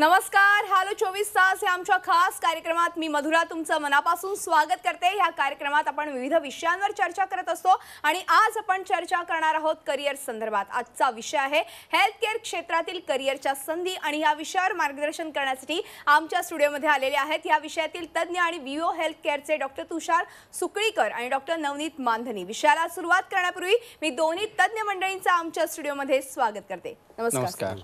नमस्कार हॅलो चोवीस तास या आमच्या खास कार्यक्रमात मी मधुरा तुमचं मनापासून स्वागत करते या कार्यक्रमात आपण विविध विषयांवर चर्चा करत असतो आणि आज आपण चर्चा करणार आहोत करिअर संदर्भात आजचा विषय आहे हेल्थ केअर क्षेत्रातील करिअरच्या संधी आणि या विषयावर मार्गदर्शन करण्यासाठी आमच्या स्टुडिओमध्ये आलेले आहेत या विषयातील तज्ज्ञ आणि विओ हेल्थ केअरचे डॉक्टर तुषार सुकळीकर आणि डॉक्टर नवनीत मानधनी विषयाला सुरुवात करण्यापूर्वी मी दोन्ही तज्ज्ञ मंडळींचं आमच्या स्टुडिओमध्ये स्वागत करते नमस्कार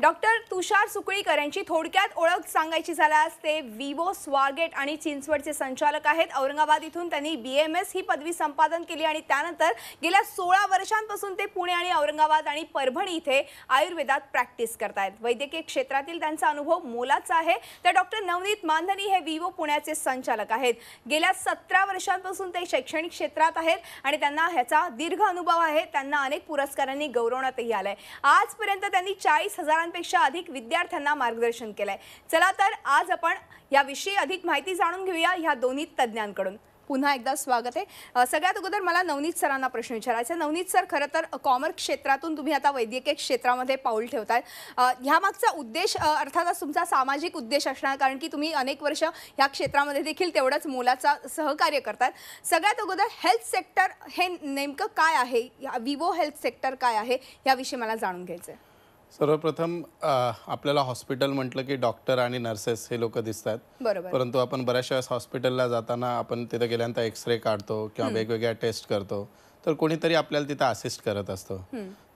डॉक्टर तुषार सुकळीकर यांची थोडक्यात ओळख सांगायची झाल्यास ते विवो स्वारगेट आणि चिंचवडचे संचालक आहेत औरंगाबाद इथून त्यांनी बी एम एस ही पदवी संपादन केली आणि त्यानंतर गेल्या सोळा वर्षांपासून ते पुणे आणि औरंगाबाद आणि परभणी इथे आयुर्वेदात प्रॅक्टिस आहेत वैद्यकीय क्षेत्रातील त्यांचा अनुभव मोलाचा आहे तर डॉक्टर नवनीत मानधनी हे विवो पुण्याचे संचालक आहेत गेल्या सतरा वर्षांपासून ते शैक्षणिक क्षेत्रात आहेत आणि त्यांना ह्याचा दीर्घ अनुभव आहे त्यांना अनेक पुरस्कारांनी गौरवण्यातही आलं आहे आजपर्यंत त्यांनी चाळीस हजार पेक्षा अधिक विद्यार्थ्यांना मार्गदर्शन केलंय चला तर आज आपण याविषयी अधिक माहिती जाणून घेऊया ह्या दोन्ही तज्ज्ञांकडून पुन्हा एकदा स्वागत आहे सगळ्यात अगोदर मला नवनीत सरांना प्रश्न विचारायचा नवनीत सर खरं तर कॉमर्स क्षेत्रातून तुम्ही आता वैद्यकीय क्षेत्रामध्ये पाऊल ठेवताय ह्या मागचा उद्देश अर्थातच तुमचा सामाजिक उद्देश असणार कारण की तुम्ही अनेक वर्ष ह्या क्षेत्रामध्ये देखील तेवढंच मोलाचा सहकार्य करतात सगळ्यात अगोदर हेल्थ सेक्टर हे नेमकं काय आहे विवो हेल्थ सेक्टर काय आहे याविषयी मला जाणून घ्यायचं आहे सर्वप्रथम आपल्याला हॉस्पिटल म्हटलं की डॉक्टर आणि नर्सेस हे लोक दिसतात परंतु आपण बऱ्याचशा वेळेस हॉस्पिटलला जाताना आपण तिथे गेल्यानंतर रे काढतो किंवा वेगवेगळ्या टेस्ट करतो तर कोणीतरी आपल्याला तिथे असिस्ट करत असतो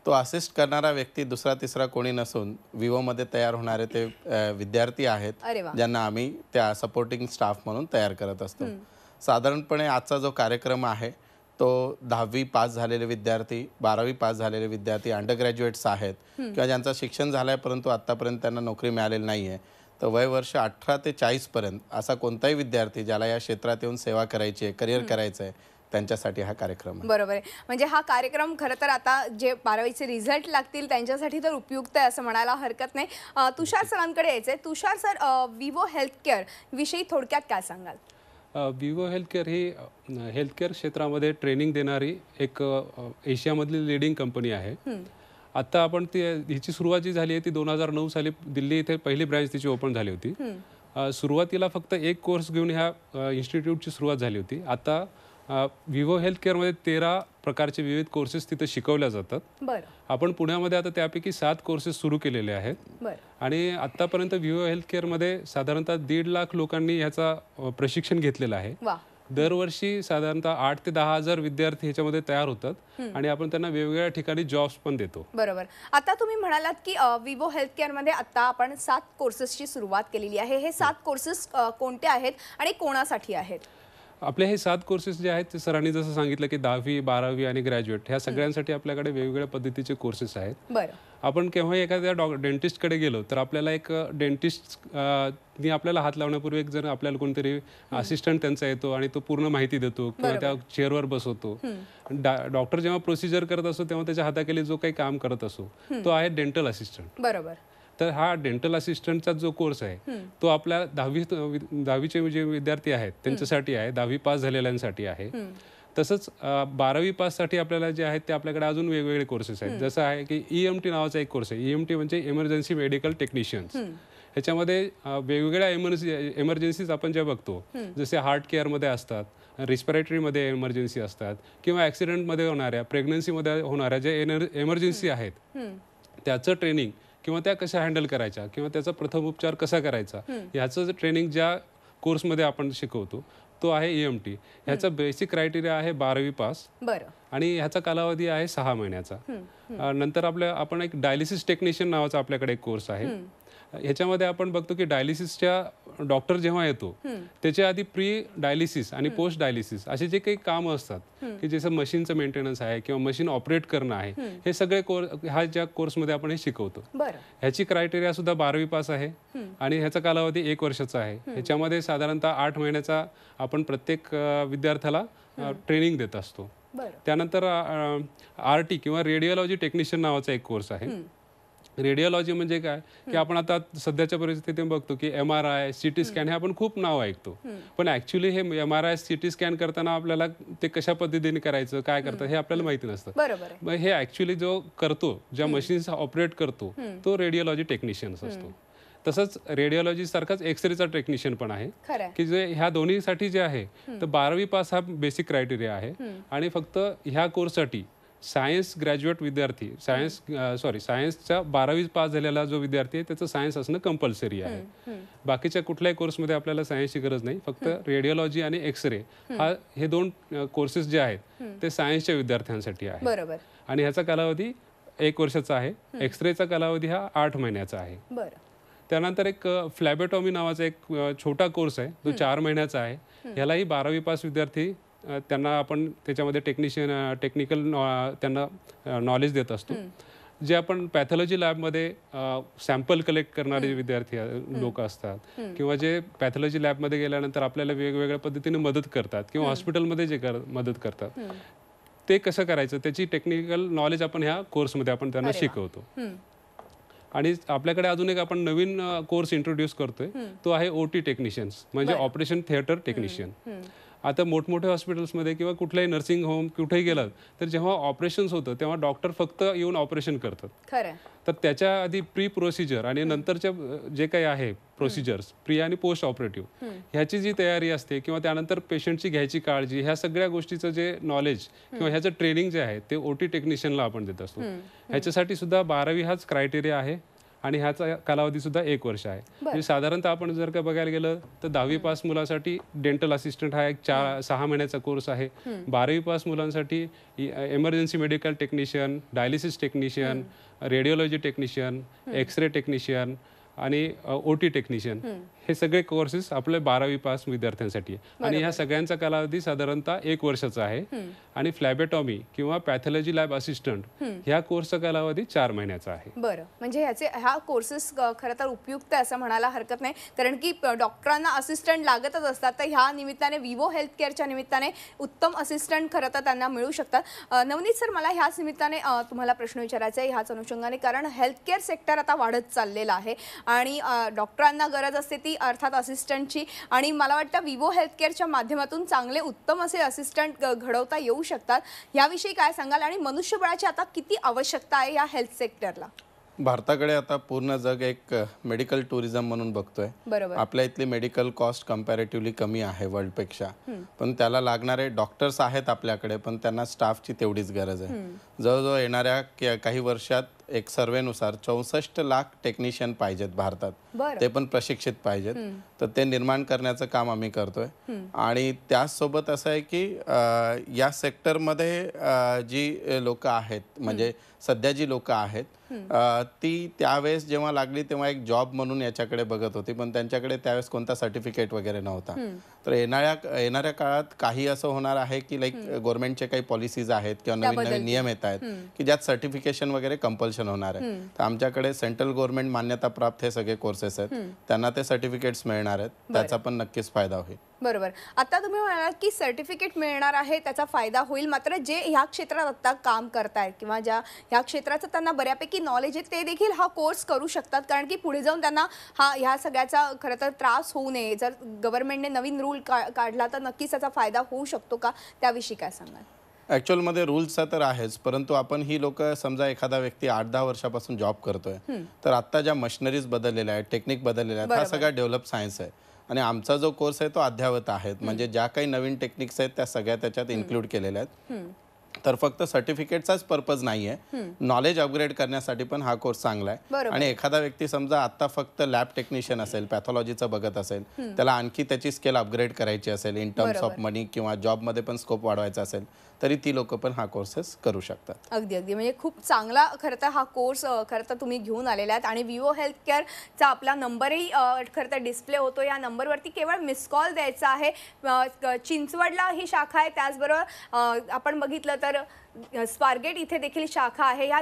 तो असिस्ट करणारा व्यक्ती दुसरा तिसरा कोणी नसून मध्ये तयार होणारे ते विद्यार्थी आहेत ज्यांना आम्ही त्या सपोर्टिंग स्टाफ म्हणून तयार करत असतो साधारणपणे आजचा जो कार्यक्रम आहे तो दहावी पास झालेले विद्यार्थी बारावी पास झालेले विद्यार्थी अंडर ग्रॅज्युएट्स आहेत किंवा ज्यांचं शिक्षण झालं आहे परंतु आत्तापर्यंत त्यांना नोकरी मिळालेली नाही आहे तर वय वर्ष अठरा ते चाळीसपर्यंत असा कोणताही विद्यार्थी ज्याला या क्षेत्रात येऊन सेवा करायची आहे करिअर करायचं आहे त्यांच्यासाठी हा कार्यक्रम बरोबर आहे म्हणजे हा कार्यक्रम खरं तर आता जे बारावीचे रिझल्ट लागतील त्यांच्यासाठी तर उपयुक्त आहे असं म्हणायला हरकत नाही तुषार सरांकडे यायचं आहे Tushar sir Vivo health care विषयी थोडक्यात काय सांगाल विवो हेल्थकेअर ही हेल्थकेअर क्षेत्रामध्ये ट्रेनिंग देणारी एक एशियामधली लिडिंग कंपनी आहे आता आपण ती हिची सुरुवात जी झाली आहे ती दोन हजार नऊ साली दिल्ली इथे पहिली ब्रँच तिची ओपन झाली होती सुरुवातीला फक्त एक कोर्स घेऊन ह्या इन्स्टिट्यूटची सुरुवात झाली होती आता विवो हेल्थ केअरमध्ये तेरा प्रकारचे विविध कोर्सेस तिथे शिकवल्या जातात आपण पुण्यामध्ये आता त्यापैकी सात कोर्सेस सुरू केलेले आहेत आणि आतापर्यंत विवो हेल्थ केअरमध्ये साधारणतः दीड लाख लोकांनी याचा प्रशिक्षण घेतलेलं आहे दरवर्षी साधारणतः आठ ते दहा हजार विद्यार्थी ह्याच्यामध्ये तयार होतात आणि आपण त्यांना वेगवेगळ्या ठिकाणी जॉब्स पण देतो बरोबर आता तुम्ही म्हणालात की विवो हेल्थ मध्ये आता आपण सात कोर्सेसची सुरुवात केलेली आहे हे सात कोर्सेस हो. कोणते आहेत आणि कोणासाठी आहेत आपले हे सात कोर्सेस जे आहेत ते सरांनी जसं सांगितलं की दहावी बारावी आणि ग्रॅज्युएट ह्या सगळ्यांसाठी आपल्याकडे वेगवेगळ्या पद्धतीचे कोर्सेस आहेत आपण केव्हा एखाद्या डॉ कडे गेलो तर आपल्याला एक डेंटिस्ट आपल्याला हात लावण्यापूर्वी एक जण आपल्याला कोणतरी असिस्टंट त्यांचा येतो आणि तो पूर्ण माहिती देतो किंवा त्या चेअरवर बसवतो डॉक्टर जेव्हा प्रोसिजर करत असतो तेव्हा त्याच्या हाताखाली जो काही काम करत असो तो आहे डेंटल असिस्टंट बरोबर तर हा डेंटल असिस्टंटचा जो कोर्स आहे तो आपल्या दहावी दहावीचे जे विद्यार्थी आहेत त्यांच्यासाठी आहे दहावी पास झालेल्यांसाठी आहे तसंच बारावी पाससाठी आपल्याला जे आहेत ते आपल्याकडे अजून वेगवेगळे कोर्सेस आहेत जसं आहे की ईएमटी e नावाचा एक कोर्स आहे ईएमटी e म्हणजे इमर्जन्सी मेडिकल टेक्निशियन्स ह्याच्यामध्ये वेगवेगळ्या इमर्जन्सी इमर्जन्सीज आपण ज्या बघतो जसे हार्ट केअरमध्ये असतात रिस्पिरेटरीमध्ये इमर्जन्सी असतात किंवा ॲक्सिडेंटमध्ये होणाऱ्या प्रेग्नन्सीमध्ये होणाऱ्या ज्या एमर्जन्सी इमर्जन्सी आहेत त्याचं ट्रेनिंग किंवा त्या कशा हँडल करायच्या किंवा त्याचा प्रथम उपचार कसा करायचा ह्याचं ट्रेनिंग ज्या कोर्समध्ये आपण शिकवतो तो आहे ई एम टी ह्याचा बेसिक क्रायटेरिया आहे बारावी पास आणि ह्याचा कालावधी आहे सहा महिन्याचा नंतर आपल्या आपण एक डायलिसिस टेक्निशियन नावाचा आपल्याकडे एक कोर्स आहे ह्याच्यामध्ये आपण बघतो की डायलिसिसच्या डॉक्टर जेव्हा येतो त्याच्या आधी प्री डायलिसिस आणि पोस्ट डायलिसिस असे जे काही काम असतात की जसं मशीनचं मेंटेनन्स आहे किंवा मशीन ऑपरेट करणं आहे हे सगळे कोर्स हा ज्या कोर्समध्ये आपण हे शिकवतो ह्याची क्रायटेरिया सुद्धा बारावी पास आहे आणि ह्याचा कालावधी एक वर्षाचा आहे ह्याच्यामध्ये साधारणतः आठ महिन्याचा आपण प्रत्येक विद्यार्थ्याला ट्रेनिंग देत असतो त्यानंतर आर टी किंवा रेडिओलॉजी टेक्निशियन नावाचा एक कोर्स आहे रेडिओलॉजी म्हणजे काय की आपण आता सध्याच्या परिस्थितीत बघतो की M R I C T scan हे आपण खूप नाव ऐकतो पण ऍक्च्युली हे M R I C T scan करताना आपल्याला ते कशा पद्धतीने करायचं काय करतं हे आपल्याला माहिती नसतं मग हे ऍक्च्युली जो करतो ज्या मशीन्स ऑपरेट करतो तो रेडिओलॉजी टेक्निशियन्स असतो तसंच रेडिओलॉजी सारखाच एक्सरेचा टेक्निशियन पण आहे की जे ह्या दोन्हीसाठी जे आहे तर बारावी पास हा बेसिक क्रायटेरिया आहे आणि फक्त ह्या कोर्ससाठी सायन्स ग्रॅज्युएट विद्यार्थी सायन्स सॉरी सायन्सचा बारावी पास झालेला जो विद्यार्थी आहे त्याचं सायन्स असणं कंपल्सरी आहे बाकीच्या कुठल्याही कोर्समध्ये आपल्याला सायन्सची गरज नाही फक्त रेडिओलॉजी आणि एक्सरे हा हे दोन कोर्सेस जे आहेत ते सायन्सच्या विद्यार्थ्यांसाठी आहे बरोबर आणि ह्याचा कालावधी एक वर्षाचा आहे एक्सरेचा कालावधी हा आठ महिन्याचा आहे त्यानंतर एक फ्लॅबेटॉमी नावाचा एक छोटा कोर्स आहे जो चार महिन्याचा आहे ह्यालाही बारावी पास विद्यार्थी त्यांना आपण त्याच्यामध्ये टेक्निशियन टेक्निकल त्यांना नॉलेज देत असतो जे आपण पॅथॉलॉजी लॅबमध्ये सॅम्पल कलेक्ट करणारे विद्यार्थी लोक असतात किंवा जे पॅथॉलॉजी लॅबमध्ये गेल्यानंतर आपल्याला वेगवेगळ्या पद्धतीने मदत करतात किंवा हॉस्पिटलमध्ये जे कर मदत करतात ते कसं करायचं त्याची टेक्निकल नॉलेज आपण ह्या कोर्समध्ये आपण त्यांना शिकवतो आणि आपल्याकडे अजून एक आपण नवीन कोर्स इंट्रोड्यूस करतोय तो आहे ओ टी टेक्निशियन्स म्हणजे ऑपरेशन थिएटर टेक्निशियन आता मोठमोठ्या हॉस्पिटल्समध्ये किंवा कुठल्याही नर्सिंग होम कुठेही गेलात तर जेव्हा ऑपरेशन्स होतं तेव्हा डॉक्टर फक्त येऊन ऑपरेशन करतात तर त्याच्या आधी प्री प्रोसिजर आणि नंतरच्या जे काही आहे प्रोसिजर्स प्री आणि पोस्ट ऑपरेटिव्ह ह्याची जी तयारी असते किंवा त्यानंतर पेशंटची घ्यायची काळजी ह्या सगळ्या गोष्टीचं जे नॉलेज किंवा ह्याचं ट्रेनिंग जे आहे ते ओटी टेक्निशियनला आपण देत असतो ह्याच्यासाठी सुद्धा बारावी हाच क्रायटेरिया आहे आणि ह्याचा कालावधी सुद्धा एक वर्ष आहे म्हणजे साधारणतः आपण जर का बघायला गेलं तर दहावी पास मुलांसाठी डेंटल असिस्टंट हा एक चार सहा महिन्याचा कोर्स आहे बारावी पास मुलांसाठी emergency medical technician dialysis technician radiology technician X ray technician आणि ओ टी टेक्निशियन हे सगळे कोर्सेस आपले बारावी पास विद्यार्थ्यांसाठी आहे आणि ह्या सगळ्यांचा कालावधी साधारणतः एक वर्षाचा आहे आणि फ्लॅबेटॉमी किंवा पॅथॉलॉजी लॅब असिस्टंट ह्या कोर्सचा कालावधी चार महिन्याचा आहे बरं म्हणजे ह्याचे ह्या कोर्सेस खरं तर उपयुक्त असं म्हणायला हरकत नाही कारण की डॉक्टरांना असिस्टंट लागतच असतात तर ह्या निमित्ताने विवो हेल्थ केअरच्या निमित्ताने उत्तम असिस्टंट खरं तर त्यांना मिळू शकतात नवनीत सर मला ह्याच निमित्ताने तुम्हाला प्रश्न विचारायचा आहे ह्याच अनुषंगाने कारण हेल्थकेअर सेक्टर आता वाढत चाललेला आहे आणि डॉक्टरांना गरज असते ती अर्थात असिस्टंटची आणि मला वाटतं विवो हेल्थकेअरच्या माध्यमातून चांगले उत्तम असे असिस्टंट घडवता येऊ शकतात याविषयी काय सांगाल आणि मनुष्यबळाची आता किती आवश्यकता आहे या हेल्थ सेक्टरला भारताकडे आता पूर्ण जग एक मेडिकल टुरिझम म्हणून बघतोय आपल्या इथली मेडिकल कॉस्ट कम्पॅरेटिव्हली कमी आहे वर्ल्डपेक्षा पण त्याला लागणारे डॉक्टर्स आहेत आपल्याकडे पण त्यांना स्टाफची तेवढीच गरज आहे जवळजवळ येणाऱ्या काही वर्षात एक सर्वेनुसार चौसष्ट लाख टेक्निशियन पाहिजेत भारतात ते पण प्रशिक्षित पाहिजेत तर ते निर्माण करण्याचं काम आम्ही करतोय आणि त्याचसोबत असं आहे की या सेक्टरमध्ये जी लोक आहेत म्हणजे सध्या जी लोक आहेत ती त्यावेळेस जेव्हा लागली तेव्हा एक जॉब म्हणून याच्याकडे बघत होती पण त्यांच्याकडे त्यावेळेस कोणता सर्टिफिकेट वगैरे नव्हता तर येणाऱ्या येणाऱ्या काळात काही असं होणार आहे की लाईक गव्हर्नमेंटचे काही पॉलिसीज आहेत किंवा नवीन नवीन नियम येत आहेत की ज्यात सर्टिफिकेशन वगैरे कंपल्सरी होणार आहे तर आमच्याकडे सेंट्रल गव्हर्नमेंट मान्यता प्राप्त हे सगळे कोर्सेस आहेत त्यांना ते सर्टिफिकेट्स मिळणार आहेत त्याचा पण नक्कीच फायदा होईल बरोबर आता तुम्ही म्हणाल की सर्टिफिकेट मिळणार आहे त्याचा फायदा होईल मात्र जे ह्या क्षेत्रात आता काम करतायत किंवा ज्या ह्या क्षेत्राचं त्यांना बऱ्यापैकी नॉलेज आहे ते देखील हा कोर्स करू शकतात कारण की पुढे जाऊन त्यांना हा ह्या सगळ्याचा खरं तर त्रास होऊ नये जर गव्हर्नमेंटने नवीन रूल काढला तर नक्कीच त्याचा फायदा होऊ शकतो का त्याविषयी काय सांगाल ॲक्च्युअलमध्ये रुल्सचा तर आहेच परंतु आपण ही लोक समजा एखादा व्यक्ती आठ दहा वर्षापासून जॉब करतोय तर आता ज्या मशिनरीज बदललेल्या आहेत टेक्निक बदललेल्या आहेत हा सगळा डेव्हलप सायन्स आहे आणि आमचा जो कोर्स आहे तो अध्यावत आहे म्हणजे ज्या काही नवीन टेक्निक्स आहेत त्या सगळ्या त्याच्यात इन्क्लूड केलेल्या आहेत तर फक्त सर्टिफिकेटचाच पर्पज नाही आहे नॉलेज अपग्रेड करण्यासाठी पण हा कोर्स चांगला आहे आणि एखादा व्यक्ती समजा आता फक्त लॅब टेक्निशियन असेल पॅथॉलॉजीचं बघत असेल त्याला आणखी त्याची स्केल अपग्रेड करायची असेल इन टर्म्स ऑफ मनी किंवा जॉबमध्ये पण स्कोप वाढवायचा असेल तरी ती लोक पण हा कोर्सेस करू शकतात अगदी अगदी म्हणजे खूप चांगला खरं तर हा कोर्स खरं तर तुम्ही घेऊन आलेला आहात आणि विवो हेल्थ केअरचा आपला नंबरही खरं तर डिस्प्ले होतो या नंबरवरती केवळ मिस कॉल द्यायचा आहे चिंचवडला ही शाखा आहे त्याचबरोबर आपण बघितलं तर स्वारगेट इथे देखील शाखा आहे या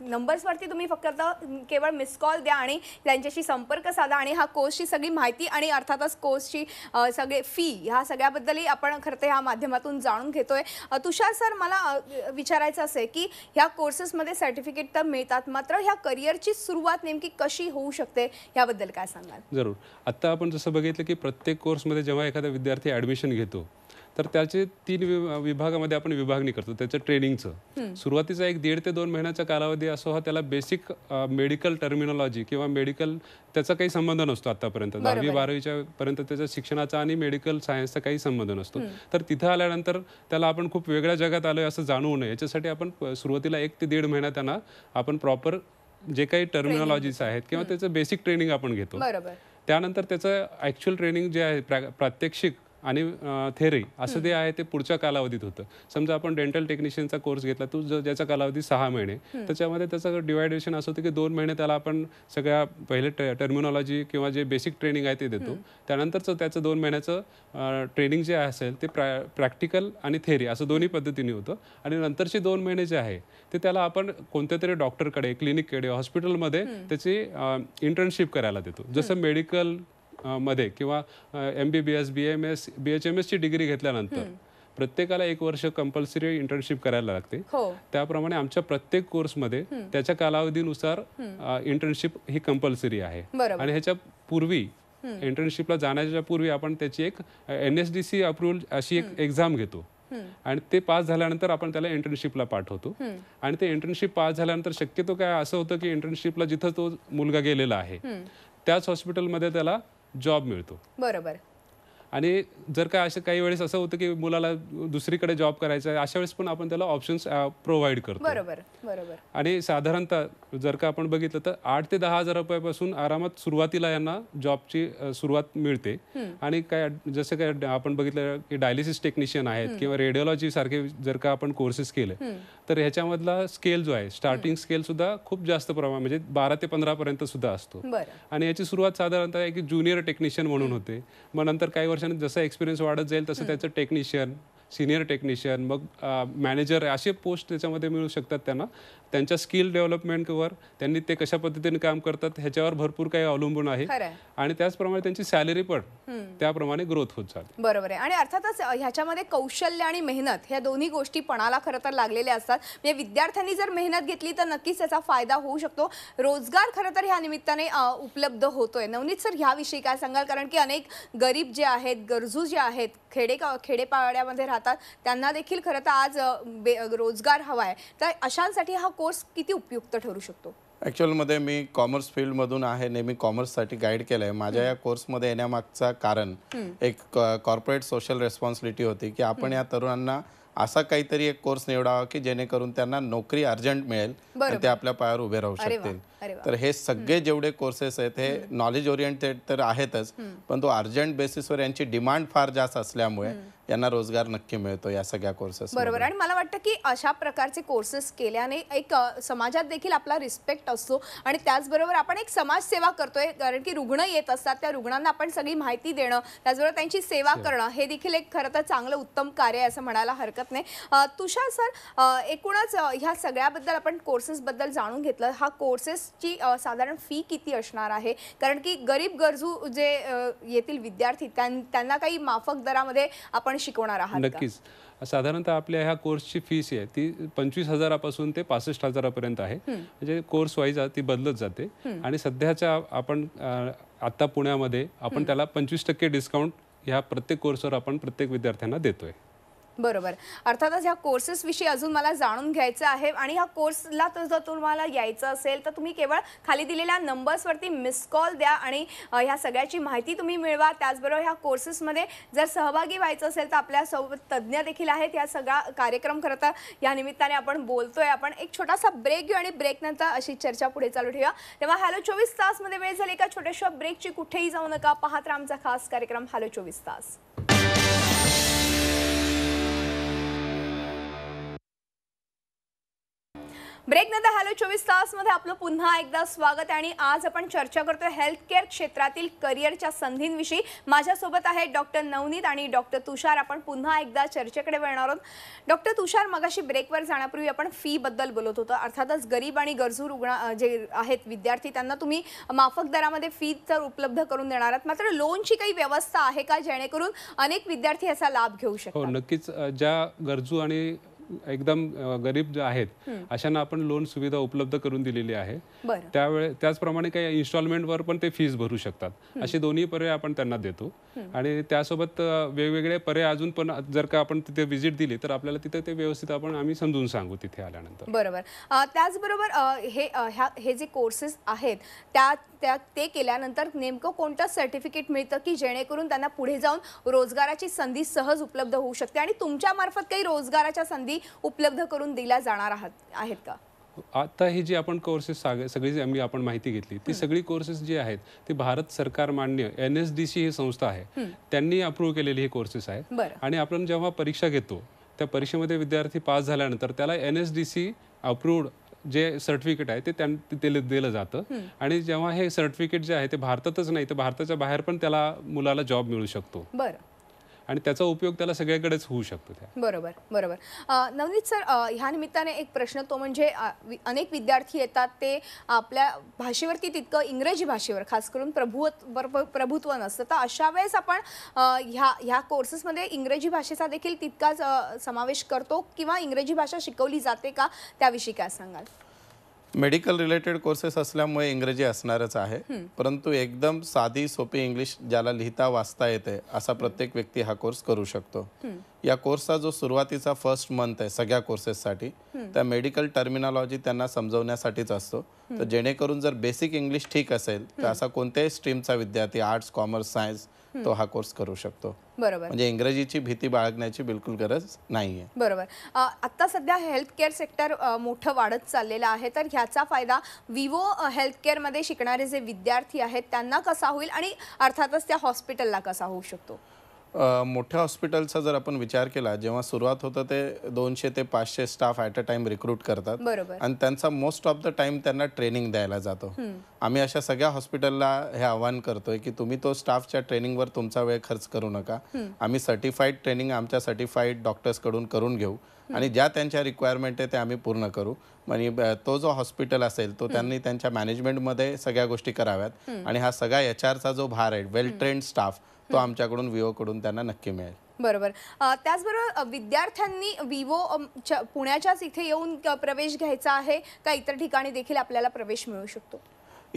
नंबर्सवरती तुम्ही फक्त केवळ मिस कॉल द्या आणि त्यांच्याशी संपर्क साधा आणि हा कोर्सची सगळी माहिती आणि अर्थातच कोर्सची सगळे फी ह्या सगळ्याबद्दलही आपण खरं तर ह्या माध्यमातून जाणून घेतोय तुषार सर मला विचारायचं असं आहे की ह्या कोर्सेसमध्ये सर्टिफिकेट तर मिळतात मात्र ह्या करिअरची सुरुवात नेमकी कशी होऊ शकते ह्याबद्दल काय सांगाल जरूर आत्ता आपण जसं बघितलं की प्रत्येक कोर्समध्ये जेव्हा एखादा विद्यार्थी ॲडमिशन घेतो तर त्याचे तीन विभागामध्ये आपण विभागणी करतो त्याच्या ट्रेनिंगचं सुरुवातीचा एक दीड ते दोन महिन्याचा कालावधी असो हा त्याला बेसिक मेडिकल टर्मिनॉलॉजी किंवा मेडिकल त्याचा काही संबंध नसतो आतापर्यंत दहावी बारावीच्या पर्यंत त्याच्या शिक्षणाचा आणि मेडिकल सायन्सचा काही संबंध नसतो तर तिथं आल्यानंतर त्याला आपण खूप वेगळ्या जगात आलोय असं जाणवू नये याच्यासाठी आपण सुरुवातीला एक ते दीड महिना त्यांना आपण प्रॉपर जे काही टर्मिनॉलॉजीज आहेत किंवा त्याचं बेसिक ट्रेनिंग आपण घेतो त्यानंतर त्याचं ऍक्च्युअल ट्रेनिंग जे आहे प्रात्यक्षिक आणि थेरी असं जे आहे ते पुढच्या कालावधीत होतं समजा आपण डेंटल टेक्निशियनचा कोर्स घेतला तो जो ज्याचा कालावधी सहा महिने त्याच्यामध्ये त्याचं डिवायडेशन असं होतं की दोन महिने त्याला आपण सगळ्या पहिले टर्मिनॉलॉजी किंवा जे बेसिक ट्रेनिंग आहे ते देतो त्यानंतरचं त्याचं दोन महिन्याचं ट्रेनिंग जे असेल ते प्रा प्रॅक्टिकल आणि थेरी असं दोन्ही पद्धतीने होतं आणि नंतरचे दोन महिने जे आहे ते त्याला आपण कोणत्या तरी डॉक्टरकडे क्लिनिककडे हॉस्पिटलमध्ये त्याची इंटर्नशिप करायला देतो जसं मेडिकल मध्ये किंवा M B B S B M S B H M एसची डिग्री घेतल्यानंतर प्रत्येकाला एक वर्ष कंपल्सरी इंटर्नशिप करायला लागते हो. त्याप्रमाणे आमच्या प्रत्येक कोर्समध्ये त्याच्या कालावधीनुसार इंटर्नशिप ही कंपल्सरी आहे आणि ह्याच्या पूर्वी इंटर्नशिपला जाण्याच्या पूर्वी आपण त्याची एक N S D C approval अशी एक एक्झाम घेतो आणि ते पास झाल्यानंतर आपण त्याला इंटर्नशिपला पाठवतो आणि ते इंटर्नशिप पास झाल्यानंतर शक्यतो काय असं होतं की इंटर्नशिपला जिथं तो मुलगा गेलेला आहे त्याच हॉस्पिटलमध्ये त्याला जॉब मिळतो बरोबर आणि जर काय असं काही वेळेस असं होतं की मुलाला दुसरीकडे जॉब करायचा आहे अशा वेळेस पण आपण त्याला ऑप्शन्स प्रोव्हाइड करतो बरोबर बरोबर आणि साधारणतः जर का आपण बघितलं तर आठ ते दहा हजार रुपयापासून आरामात सुरुवातीला यांना जॉबची सुरुवात मिळते आणि काय जसं काय आपण बघितलं की डायलिसिस टेक्निशियन आहेत किंवा रेडिओलॉजी सारखे जर का आपण कोर्सेस केले तर ह्याच्यामधला स्केल जो आहे स्टार्टिंग स्केल सुद्धा खूप जास्त प्रमाण म्हणजे बारा ते पंधरा पर्यंत सुद्धा असतो आणि याची सुरुवात साधारणतः एक ज्युनियर टेक्निशियन म्हणून होते मग नंतर काही वर्षांनी जसं एक्सपिरियन्स वाढत जाईल तसं त्याचं टेक्निशियन सिनियर टेक्निशियन मग मॅनेजर असे पोस्ट त्याच्यामध्ये मिळू शकतात त्यांना त्यांच्या स्किल डेव्हलपमेंटवर त्यांनी ते कशा पद्धतीने काम करतात ह्याच्यावर भरपूर काही अवलंबून आहे आणि त्याचप्रमाणे त्यांची सॅलरी पण त्याप्रमाणे ग्रोथ होत जाते बरोबर आहे आणि अर्थातच ह्याच्यामध्ये कौशल्य आणि मेहनत ह्या दोन्ही गोष्टी पणाला खरं तर लागलेल्या असतात म्हणजे विद्यार्थ्यांनी जर मेहनत घेतली तर नक्कीच त्याचा फायदा होऊ शकतो रोजगार खरं तर ह्या निमित्ताने उपलब्ध होतोय नवनीत सर ह्याविषयी काय सांगाल कारण की अनेक गरीब जे आहेत गरजू जे आहेत खेडे खेडेपाड्यामध्ये राहतात जातात त्यांना देखील खरं तर आज रोजगार हवा आहे तर अशांसाठी हा कोर्स किती उपयुक्त ठरू शकतो ॲक्च्युअलमध्ये मी कॉमर्स फील्डमधून आहे नेहमी कॉमर्ससाठी गाईड केलं आहे माझ्या या कोर्समध्ये येण्यामागचा कारण एक कॉर्पोरेट सोशल रेस्पॉन्सिबिलिटी होती की आपण या तरुणांना असा काहीतरी एक कोर्स निवडावा की जेणेकरून त्यांना नोकरी अर्जंट मिळेल ते आपल्या पायावर उभे राहू शकतील तर हे सगळे जेवढे कोर्सेस आहेत हे नॉलेज ओरिएंटेड तर आहेतच पण तो अर्जंट बेसिसवर यांची डिमांड फार जास्त असल्यामुळे यांना रोजगार नक्की मिळतो या सगळ्या कोर्सेस बरोबर आणि मला वाटतं की अशा प्रकारचे कोर्सेस केल्याने एक समाजात देखील आपला रिस्पेक्ट असतो आणि त्याचबरोबर आपण एक समाजसेवा करतोय कारण की रुग्ण येत असतात त्या रुग्णांना आपण सगळी माहिती देणं त्याचबरोबर त्यांची सेवा करणं हे देखील एक खरं तर चांगलं उत्तम कार्य आहे असं म्हणायला हरकत नाही तुषार सर एकूणच ह्या सगळ्याबद्दल आपण कोर्सेसबद्दल जाणून घेतलं हा कोर्सेस ची साधारण फी किती असणार आहे कारण की गरीब गरजू जे येतील विद्यार्थी त्यांना काही माफक दरामध्ये आपण शिकवणार आहात नक्कीच साधारणतः आपल्या ह्या कोर्सची फीस आहे ती पंचवीस हजारापासून ते पासष्ट हजारापर्यंत आहे म्हणजे कोर्स वाईज ती बदलत जाते आणि सध्याच्या आपण आता पुण्यामध्ये आपण त्याला पंचवीस टक्के डिस्काउंट ह्या प्रत्येक कोर्सवर आपण प्रत्येक विद्यार्थ्यांना देतोय बरोबर अर्थातच ह्या कोर्सेसविषयी अजून मला जाणून घ्यायचं आहे आणि ह्या कोर्सला जर तुम्हाला यायचं असेल तर तुम्ही केवळ खाली दिलेल्या नंबर्सवरती मिस कॉल द्या आणि ह्या सगळ्याची माहिती तुम्ही मिळवा त्याचबरोबर ह्या कोर्सेसमध्ये जर सहभागी व्हायचं असेल तर आपल्यासोबत तज्ज्ञ देखील आहेत ह्या सगळा कार्यक्रम खरं या निमित्ताने आपण बोलतोय आपण एक छोटासा ब्रेक घेऊ आणि ब्रेकनंतर अशी चर्चा पुढे चालू ठेवा तेव्हा हॅलो चोवीस तासमध्ये वेळ झाली एका छोट्याशा ब्रेकची कुठेही जाऊ नका पाहत आमचा खास कार्यक्रम हॅलो चोवीस तास ब्रेक नंतर हॅलो चोवीस तासमध्ये आपलं पुन्हा एकदा स्वागत आणि आज आपण चर्चा करतोय हेल्थ केअर क्षेत्रातील करिअरच्या संधींविषयी माझ्यासोबत आहे डॉक्टर नवनीत आणि डॉक्टर तुषार आपण पुन्हा एकदा चर्चेकडे वळणार आहोत डॉक्टर तुषार मगाशी ब्रेकवर जाण्यापूर्वी आपण फीबद्दल बोलत होतो अर्थातच गरीब आणि गरजू रुग्ण जे आहेत विद्यार्थी त्यांना तुम्ही माफक दरामध्ये फी तर उपलब्ध करून देणार आहात मात्र लोनची काही व्यवस्था आहे का जेणेकरून अनेक विद्यार्थी याचा लाभ घेऊ हो, शकतो नक्कीच ज्या गरजू आणि एकदम गरीब जे आहेत अशांना आपण लोन सुविधा उपलब्ध करून दिलेली आहे त्यावेळेस त्याचप्रमाणे काही वर पण ते फीस भरू शकतात असे दोन्ही पर्याय आपण त्यांना देतो आणि त्यासोबत वेगवेगळे पर्याय अजून पण जर का आपण तिथे व्हिजिट दिली तर आपल्याला तिथे ते व्यवस्थित आपण आम्ही समजून सांगू तिथे आल्यानंतर बरोबर त्याचबरोबर हे हे जे कोर्सेस आहेत त्या त्या ते केल्यानंतर नेमकं कोणतं सर्टिफिकेट मिळतं की जेणेकरून त्यांना पुढे जाऊन रोजगाराची संधी सहज उपलब्ध होऊ शकते आणि तुमच्या मार्फत काही रोजगाराच्या संधी उपलब्ध करून दिल्या जाणार आहेत का आता हे जे आपण कोर्सेस सगळी जी आम्ही आपण माहिती घेतली ती सगळी कोर्सेस जी आहेत ती भारत सरकार मान्य एन एस डी सी ही संस्था आहे त्यांनी अप्रूव्ह केलेली हे कोर्सेस आहेत आणि आपण जेव्हा परीक्षा घेतो त्या परीक्षेमध्ये विद्यार्थी पास झाल्यानंतर त्याला N S D C approved जे सर्टिफिकेट आहे ते त्यांना दिलं जातं आणि जेव्हा हे सर्टिफिकेट जे आहे ते भारतातच नाही तर भारताच्या बाहेर पण त्याला मुलाला जॉब मिळू शकतो बरं आणि त्याचा उपयोग त्याला सगळ्याकडेच होऊ शकतो त्या बरोबर बरोबर नवनीत सर ह्या निमित्ताने एक प्रश्न तो म्हणजे अनेक विद्यार्थी येतात ते आपल्या भाषेवरती तितकं इंग्रजी भाषेवर खास करून प्रभुत्व प्रभुत्व नसतं तर अशा वेळेस आपण ह्या ह्या कोर्सेसमध्ये इंग्रजी भाषेचा देखील तितकाच समावेश करतो किंवा इंग्रजी भाषा शिकवली जाते का त्याविषयी काय सांगाल मेडिकल रिलेटेड कोर्सेस असल्यामुळे इंग्रजी असणारच आहे परंतु एकदम साधी सोपी इंग्लिश ज्याला लिहिता वाचता येते असा प्रत्येक व्यक्ती हा कोर्स करू शकतो या कोर्सचा जो सुरुवातीचा फर्स्ट मंथ आहे सगळ्या कोर्सेससाठी त्या मेडिकल टर्मिनॉलॉजी त्यांना समजवण्यासाठीच असतो तर जेणेकरून जर बेसिक इंग्लिश ठीक असेल तर असा कोणत्याही स्ट्रीमचा विद्यार्थी आर्ट्स कॉमर्स सायन्स तो हा कोर्स करू शकतो बरोबर म्हणजे इंग्रजीची भीती बाळगण्याची बिलकुल गरज नाहीये बरोबर आता सध्या हेल्थ केअर सेक्टर मोठं वाढत चाललेलं आहे तर ह्याचा फायदा विवो हेल्थ मध्ये शिकणारे जे विद्यार्थी आहेत त्यांना कसा होईल आणि अर्थातच त्या हॉस्पिटलला कसा होऊ शकतो मोठ्या हॉस्पिटलचा जर आपण विचार केला जेव्हा सुरुवात होतं ते दोनशे ते पाचशे staff at a time recruit करतात आणि त्यांचा मोस्ट ऑफ द टाइम त्यांना ट्रेनिंग द्यायला जातो आम्ही अशा सगळ्या हॉस्पिटलला हे आव्हान करतोय की तुम्ही तो स्टाफच्या ट्रेनिंगवर तुमचा वेळ खर्च करू नका आम्ही सर्टिफाईड ट्रेनिंग आमच्या सर्टिफाईड डॉक्टर्सकडून करून घेऊ आणि ज्या त्यांच्या रिक्वायरमेंट आहे ते आम्ही पूर्ण करू म्हणजे तो जो हॉस्पिटल असेल तो त्यांनी त्यांच्या मॅनेजमेंटमध्ये सगळ्या गोष्टी कराव्यात आणि हा सगळा एच आरचा जो भार आहे वेल ट्रेंड स्टाफ तो आमच्याकडून कडून त्यांना नक्की मिळेल बरोबर त्याचबरोबर विद्यार्थ्यांनी विवो पुण्याच्याच इथे येऊन प्रवेश घ्यायचा आहे का इतर ठिकाणी देखील आपल्याला प्रवेश मिळू शकतो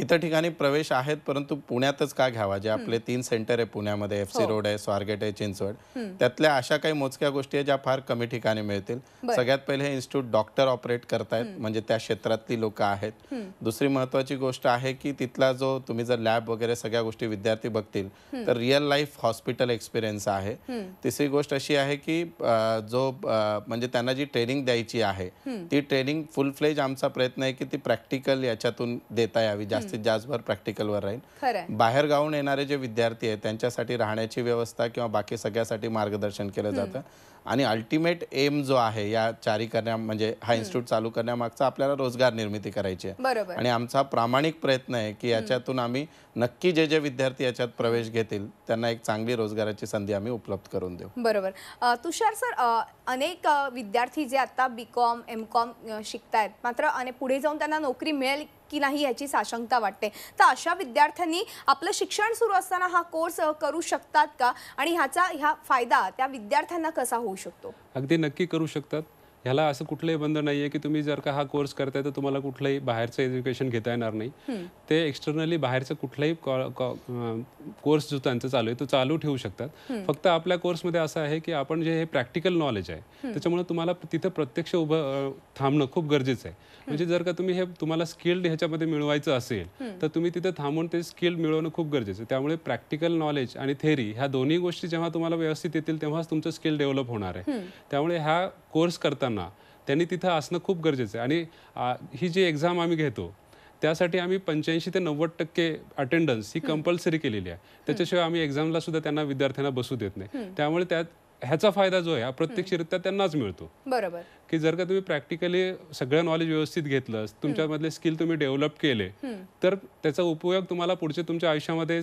इतर ठिकाणी प्रवेश आहेत परंतु पुण्यातच का घ्यावा जे आपले तीन सेंटर आहे पुण्यामध्ये एफ सी हो. रोड आहे स्वारगेट आहे चिंचवड त्यातल्या अशा काही मोजक्या गोष्टी आहेत ज्या फार कमी ठिकाणी मिळतील सगळ्यात पहिले हे इन्स्टिट्यूट डॉक्टर ऑपरेट करतायत म्हणजे त्या क्षेत्रातली लोक आहेत दुसरी महत्वाची गोष्ट आहे की तिथला जो तुम्ही जर लॅब वगैरे सगळ्या गोष्टी विद्यार्थी बघतील तर रिअल लाईफ हॉस्पिटल एक्सपिरियन्स आहे तिसरी गोष्ट अशी आहे की जो म्हणजे त्यांना जी ट्रेनिंग द्यायची आहे ती ट्रेनिंग फुल फ्लेज आमचा प्रयत्न आहे की ती प्रॅक्टिकल याच्यातून देता यावी जास्त जास्तीत प्रॅक्टिकल प्रॅक्टिकलवर राहील बाहेर गावून येणारे जे विद्यार्थी आहेत त्यांच्यासाठी राहण्याची व्यवस्था किंवा बाकी सगळ्यासाठी मार्गदर्शन केलं जातं आणि अल्टिमेट एम जो आहे या चारी करण्या म्हणजे हा इन्स्टिट्यूट चालू करण्यामागचा आपल्याला रोजगार निर्मिती करायची आहे आणि आमचा प्रामाणिक प्रयत्न आहे की याच्यातून आम्ही नक्की जे जे विद्यार्थी याच्यात प्रवेश घेतील त्यांना एक चांगली रोजगाराची संधी आम्ही उपलब्ध करून देऊ बरोबर तुषार सर अनेक विद्यार्थी जे आता बी कॉम एम कॉम शिकतायत मात्र आणि पुढे जाऊन त्यांना नोकरी मिळेल की नाही याची साशंकता वाटते तर अशा विद्यार्थ्यांनी आपलं शिक्षण सुरू असताना हा कोर्स करू शकतात का आणि ह्याचा ह्या फायदा त्या विद्यार्थ्यांना कसा होऊ शकतो अगदी नक्की करू शकतात ह्याला असं कुठलंही बंद नाही आहे की तुम्ही जर का हा कोर्स करताय तर तुम्हाला कुठलंही बाहेरचं एज्युकेशन घेता येणार नाही ते एक्सटर्नली बाहेरचं कुठलाही कोर्स जो त्यांचा चालू आहे तो चालू ठेवू शकतात फक्त आपल्या कोर्समध्ये असं आहे की आपण जे हे प्रॅक्टिकल नॉलेज आहे त्याच्यामुळे तुम्हाला तिथं प्रत्यक्ष उभं थांबणं खूप गरजेचं आहे म्हणजे जर का तुम्ही हे तुम्हाला स्किल्ड ह्याच्यामध्ये मिळवायचं असेल तर तुम्ही तिथे थांबून ते स्किल मिळवणं खूप गरजेचं आहे त्यामुळे प्रॅक्टिकल नॉलेज आणि थेरी ह्या दोन्ही गोष्टी जेव्हा तुम्हाला व्यवस्थित येतील तेव्हाच तुमचं स्किल डेव्हलप होणार आहे त्यामुळे ह्या कोर्स करताना त्यांनी तिथं असणं खूप गरजेचं आहे आणि ही जी एक्झाम आम्ही घेतो त्यासाठी आम्ही पंच्याऐंशी ते नव्वद टक्के अटेंडन्स ही कंपल्सरी केलेली आहे त्याच्याशिवाय आम्ही एक्झामला सुद्धा त्यांना विद्यार्थ्यांना बसू देत नाही त्यामुळे त्यात ह्याचा फायदा जो आहे प्रत्यक्षरित्या त्यांनाच मिळतो बरोबर की जर का तुम्ही प्रॅक्टिकली सगळं नॉलेज व्यवस्थित घेतलं तुमच्यामधले स्किल तुम्ही डेव्हलप केले तर त्याचा उपयोग तुम्हाला पुढचे तुमच्या आयुष्यामध्ये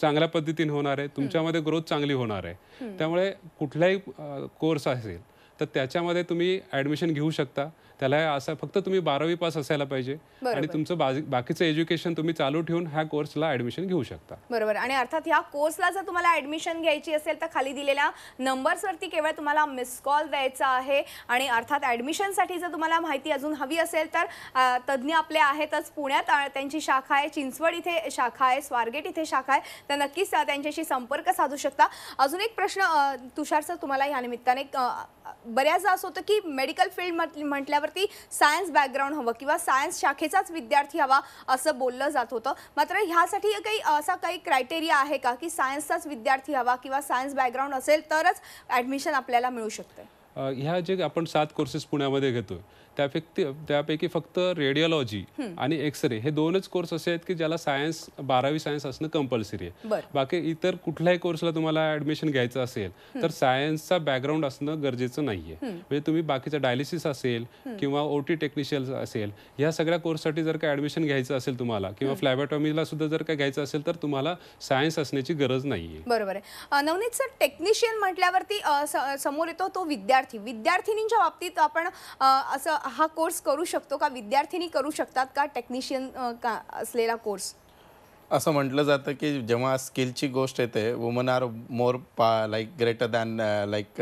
चांगल्या पद्धतीने होणार आहे तुमच्यामध्ये ग्रोथ चांगली होणार आहे त्यामुळे कुठलाही कोर्स असेल तर त्याच्यामध्ये तुम्ही ॲडमिशन घेऊ शकता त्याला असं फक्त तुम्ही बारावी पास असायला पाहिजे आणि तुमचं बाकीचं एज्युकेशन तुम्ही चालू ठेवून ह्या कोर्सला ऍडमिशन घेऊ शकता बरोबर आणि अर्थात ह्या कोर्सला जर तुम्हाला ऍडमिशन घ्यायची असेल तर खाली दिलेल्या नंबर्सवरती केवळ तुम्हाला मिस कॉल द्यायचा आहे आणि अर्थात ऍडमिशनसाठी जर तुम्हाला माहिती अजून हवी असेल तर तज्ज्ञ आपले आहेतच पुण्यात त्यांची शाखा आहे चिंचवड इथे शाखा आहे स्वारगेट इथे शाखा आहे तर नक्कीच त्यांच्याशी संपर्क साधू शकता अजून एक प्रश्न तुषार सर तुम्हाला या निमित्ताने बऱ्याचदा असं होतं की मेडिकल फील्ड म्हटल्यावरती सायन्स बॅकग्राऊंड हवं किंवा सायन्स शाखेचाच विद्यार्थी हवा असं बोललं जात होतं मात्र ह्यासाठी काही असा काही क्रायटेरिया आहे का की सायन्सचाच विद्यार्थी हवा किंवा सायन्स बॅकग्राऊंड असेल तरच ॲडमिशन आपल्याला मिळू शकते ह्या जे आपण सात कोर्सेस पुण्यामध्ये घेतो त्यापैकी त्यापैकी फक्त रेडिओलॉजी आणि एक्सरे हे दोनच कोर्स असे आहेत की ज्याला सायन्स बारावी सायन्स असणं कंपल्सरी आहे बाकी इतर कुठल्याही कोर्सला तुम्हाला ऍडमिशन घ्यायचं असेल तर सायन्सचा बॅकग्राऊंड असणं गरजेचं नाहीये म्हणजे तुम्ही बाकीचा डायलिसिस असेल किंवा ओटी टेक्निशियन असेल ह्या सगळ्या कोर्ससाठी जर का ऍडमिशन घ्यायचं असेल तुम्हाला किंवा फ्लॅबॅटॉमीला सुद्धा जर का घ्यायचं असेल तर तुम्हाला सायन्स असण्याची गरज नाहीये बरोबर आहे नवनीत सर टेक्निशियन म्हटल्यावरती समोर येतो तो विद्यार्थी विद्यार्थी विद्यार्थिनींच्या बाबतीत आपण असं हा कोर्स करू शकतो का विद्यार्थिनी करू शकतात का टेक्निशियन का असलेला कोर्स असं म्हटलं जातं की जेव्हा स्किलची गोष्ट येते वुमन आर मोर पा लाईक ग्रेटर दॅन लाईक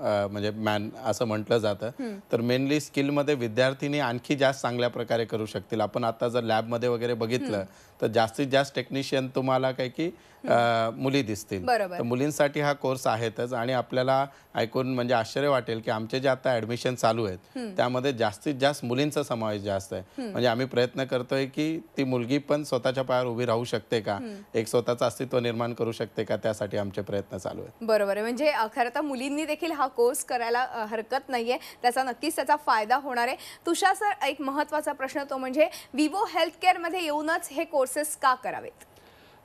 म्हणजे मॅन असं म्हटलं जातं तर मेनली स्किलमध्ये विद्यार्थिनी आणखी जास्त चांगल्या प्रकारे करू शकतील आपण आता जर लॅबमध्ये वगैरे बघितलं तर जास्तीत जास्त टेक्निशियन तुम्हाला काय की मुली दिसतील तर मुलींसाठी हा कोर्स आहेतच आणि आपल्याला ऐकून म्हणजे आश्चर्य वाटेल की आमचे जे आता ऍडमिशन चालू आहेत त्यामध्ये जास्तीत जास्त मुलींचा समावेश जास्त आहे म्हणजे आम्ही प्रयत्न करतोय की ती मुलगी पण स्वतःच्या पायावर उभी राहू शकते का एक स्वतःचं अस्तित्व निर्माण करू शकते का त्यासाठी आमचे प्रयत्न चालू आहेत बरोबर आहे म्हणजे खरं तर मुलींनी देखील हा कोर्स करायला हरकत नाहीये त्याचा नक्कीच त्याचा फायदा होणार आहे तुषार सर एक महत्वाचा प्रश्न तो म्हणजे विवो हेल्थ केअरमध्ये येऊनच हे कोर्सेस का करावेत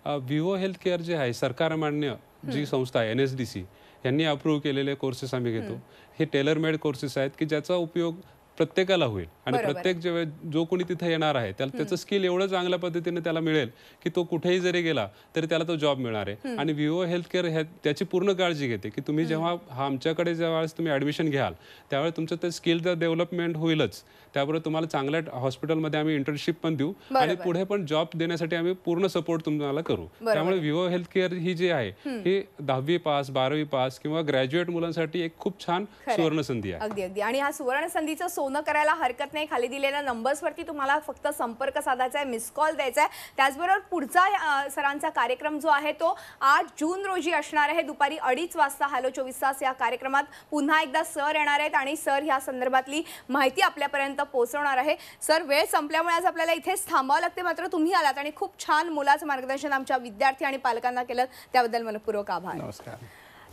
विवो हेल्थ केअर जे आहे सरकारमान्य जी संस्था आहे एन एस डी सी यांनी अप्रूव्ह केलेले कोर्सेस आम्ही घेतो हे टेलरमेड कोर्सेस आहेत की ज्याचा उपयोग प्रत्येकाला होईल आणि प्रत्येक ज्यावेळेस जो कोणी तिथे येणार आहे त्याला त्याचं स्किल एवढं चांगल्या पद्धतीने त्याला मिळेल की तो कुठेही जरी गेला तरी त्याला तो जॉब मिळणार आहे आणि विवो हेल्थ केअर त्याची पूर्ण काळजी घेते की तुम्ही जेव्हा हा आमच्याकडे ज्यावेळेस तुम्ही ॲडमिशन घ्याल त्यावेळेस तुमचं ते स्किल डेव्हलपमेंट होईलच त्याबरोबर तुम्हाला चांगल्या हॉस्पिटलमध्ये आम्ही इंटर्नशिप पण देऊ आणि पुढे पण जॉब देण्यासाठी आम्ही पूर्ण सपोर्ट तुम्हाला करू त्यामुळे विवो हेल्थ केअर ही जी आहे ही दहावी पास बारावी पास किंवा ग्रॅज्युएट मुलांसाठी एक खूप छान सुवर्ण संधी आहे अगदी अगदी आणि हा सुवर्ण संधीचा सोनं करायला हरकत नाही खाली दिलेल्या नंबर्सवरती तुम्हाला फक्त संपर्क साधायचा आहे मिस कॉल द्यायचा आहे त्याचबरोबर पुढचा सरांचा कार्यक्रम जो आहे तो आठ जून रोजी असणार आहे दुपारी अडीच वाजता हॅलो चोवीस तास या कार्यक्रमात पुन्हा एकदा सर येणार आहेत आणि सर ह्या संदर्भातली माहिती आपल्यापर्यंत पोहोचवणार आहे सर वेळ संपल्यामुळे आज आपल्याला इथेच थांबावं लागते मात्र तुम्ही आलात आणि खूप छान मुलाचं मार्गदर्शन आमच्या विद्यार्थी आणि पालकांना केलं त्याबद्दल मनपूर्वक आभार नमस्कार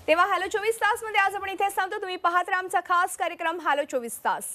तेव्हा हॅलो चोवीस तासमध्ये आज आपण इथेच थांबतो तुम्ही पाहत राहा आमचा खास कार्यक्रम हॅलो चोवीस तास